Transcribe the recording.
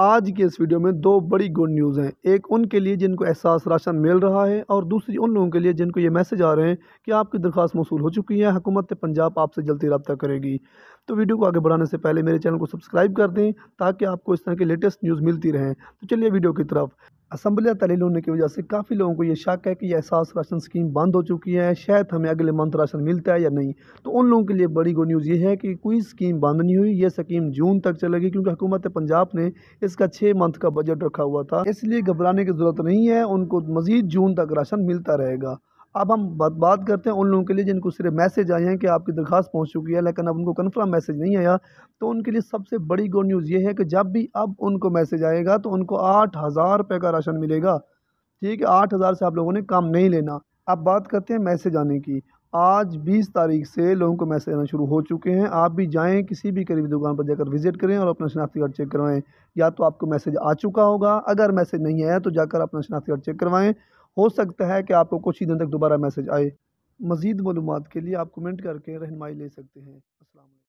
आज के इस वीडियो में दो बड़ी गुड न्यूज़ हैं एक उनके लिए जिनको एहसास राशन मिल रहा है और दूसरी उन लोगों के लिए जिनको ये मैसेज आ रहे हैं कि आपकी दरख्वास्त मौसू हो चुकी है हुकूमत पंजाब आपसे जल्दी रबता करेगी तो वीडियो को आगे बढ़ाने से पहले मेरे चैनल को सब्सक्राइब कर दें ताकि आपको इस तरह की लेटेस्ट न्यूज़ मिलती रहें तो चलिए वीडियो की तरफ असम्बलियाँ तलील होने की वजह से काफ़ी लोगों को ये शक है कि यह एहसास राशन स्कीम बंद हो चुकी है शायद हमें अगले मंथ राशन मिलता है या नहीं तो उन लोगों के लिए बड़ी गुड न्यूज़ ये है कि कोई स्कीम बंद नहीं हुई यह स्कीम जून तक चलेगी क्योंकि हुकूमत पंजाब ने इसका छः मंथ का बजट रखा हुआ था इसलिए घबराने की ज़रूरत नहीं है उनको मज़ीद जून तक राशन मिलता रहेगा अब हम बात बात करते हैं उन लोगों के लिए जिनको सिर्फ मैसेज आए हैं कि आपकी दरख्वास्त पहुंच चुकी है लेकिन अब उनको कन्फर्म मैसेज नहीं आया तो उनके लिए सबसे बड़ी गुड न्यूज़ ये है कि जब भी अब उनको मैसेज आएगा तो उनको आठ हज़ार रुपये का राशन मिलेगा ठीक है आठ हज़ार से आप लोगों ने काम नहीं लेना अब बात करते हैं मैसेज आने की आज बीस तारीख से लोगों को मैसेज आना शुरू हो चुके हैं आप भी जाएँ किसी भी करीबी दुकान पर जाकर विज़िट करें और अपना शनाख्ती कार्ड चेक करवाएँ या तो आपको मैसेज आ चुका होगा अगर मैसेज नहीं आया तो जाकर अपना शनाख्ती कार्ड चेक करवाएँ हो सकता है कि आपको कुछ ही दिन तक दोबारा मैसेज आए मज़ीद मालूम के लिए आप कमेंट करके रहनमाई ले सकते हैं